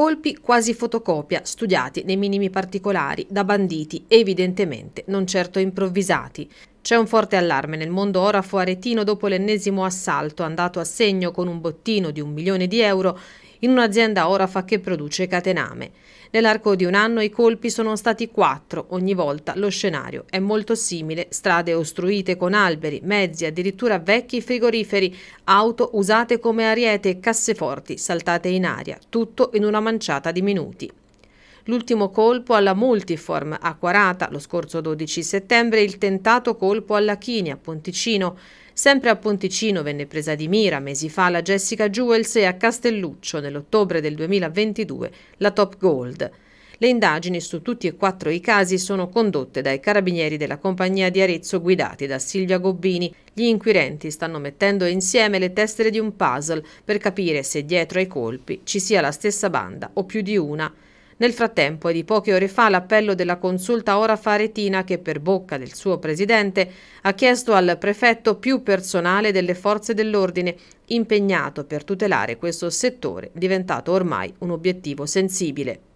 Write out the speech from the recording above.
Colpi quasi fotocopia, studiati nei minimi particolari, da banditi, evidentemente non certo improvvisati. C'è un forte allarme nel mondo orafo aretino dopo l'ennesimo assalto andato a segno con un bottino di un milione di euro in un'azienda Orafa che produce catename. Nell'arco di un anno i colpi sono stati quattro, ogni volta lo scenario è molto simile, strade ostruite con alberi, mezzi, addirittura vecchi frigoriferi, auto usate come ariete e casseforti saltate in aria, tutto in una manciata di minuti. L'ultimo colpo alla Multiform a Quarata lo scorso 12 settembre, il tentato colpo alla Chini a Ponticino. Sempre a Ponticino venne presa di mira mesi fa la Jessica Jewels e a Castelluccio nell'ottobre del 2022 la Top Gold. Le indagini su tutti e quattro i casi sono condotte dai carabinieri della compagnia di Arezzo guidati da Silvia Gobbini. Gli inquirenti stanno mettendo insieme le tessere di un puzzle per capire se dietro ai colpi ci sia la stessa banda o più di una. Nel frattempo è di poche ore fa l'appello della consulta Orafa Faretina che per bocca del suo presidente ha chiesto al prefetto più personale delle forze dell'ordine impegnato per tutelare questo settore diventato ormai un obiettivo sensibile.